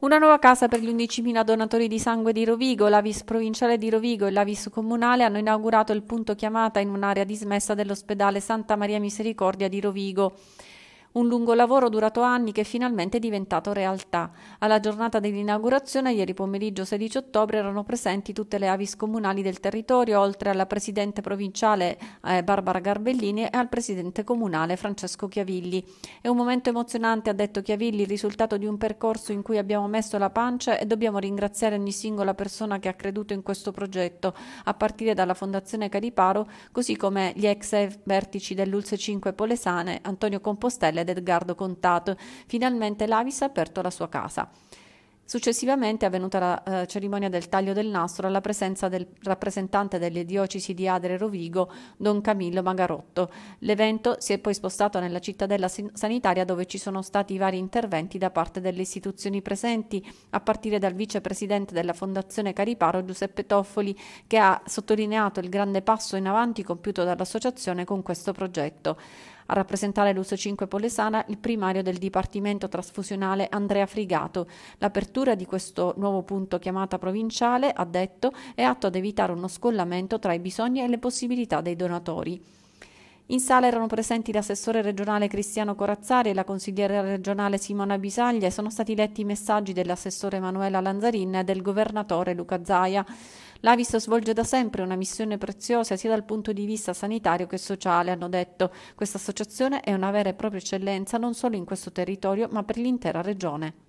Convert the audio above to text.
Una nuova casa per gli 11.000 donatori di sangue di Rovigo, l'Avis provinciale di Rovigo e l'Avis comunale hanno inaugurato il punto chiamata in un'area dismessa dell'ospedale Santa Maria Misericordia di Rovigo un lungo lavoro durato anni che è finalmente diventato realtà. Alla giornata dell'inaugurazione, ieri pomeriggio 16 ottobre, erano presenti tutte le avis comunali del territorio, oltre alla presidente provinciale eh, Barbara Garbellini e al presidente comunale Francesco Chiavilli. È un momento emozionante, ha detto Chiavilli, il risultato di un percorso in cui abbiamo messo la pancia e dobbiamo ringraziare ogni singola persona che ha creduto in questo progetto, a partire dalla Fondazione Cariparo, così come gli ex vertici dell'Ulse 5 Polesane, Antonio Compostella Manuele ed Edgardo Contato. Finalmente l'Avis ha aperto la sua casa. Successivamente è avvenuta la eh, cerimonia del taglio del nastro alla presenza del rappresentante delle diocesi di Adre e Rovigo, Don Camillo Magarotto. L'evento si è poi spostato nella cittadella sanitaria dove ci sono stati vari interventi da parte delle istituzioni presenti, a partire dal vicepresidente della Fondazione Cariparo Giuseppe Toffoli, che ha sottolineato il grande passo in avanti compiuto dall'associazione con questo progetto. A rappresentare l'Uso 5 Polesana il primario del Dipartimento Trasfusionale Andrea Frigato. L'apertura di questo nuovo punto chiamata provinciale, ha detto, è atto ad evitare uno scollamento tra i bisogni e le possibilità dei donatori. In sala erano presenti l'assessore regionale Cristiano Corazzari e la consigliera regionale Simona Bisaglia e sono stati letti i messaggi dell'assessore Emanuela Lanzarin e del governatore Luca Zaia. L'Avis svolge da sempre una missione preziosa sia dal punto di vista sanitario che sociale, hanno detto. Questa associazione è una vera e propria eccellenza non solo in questo territorio ma per l'intera regione.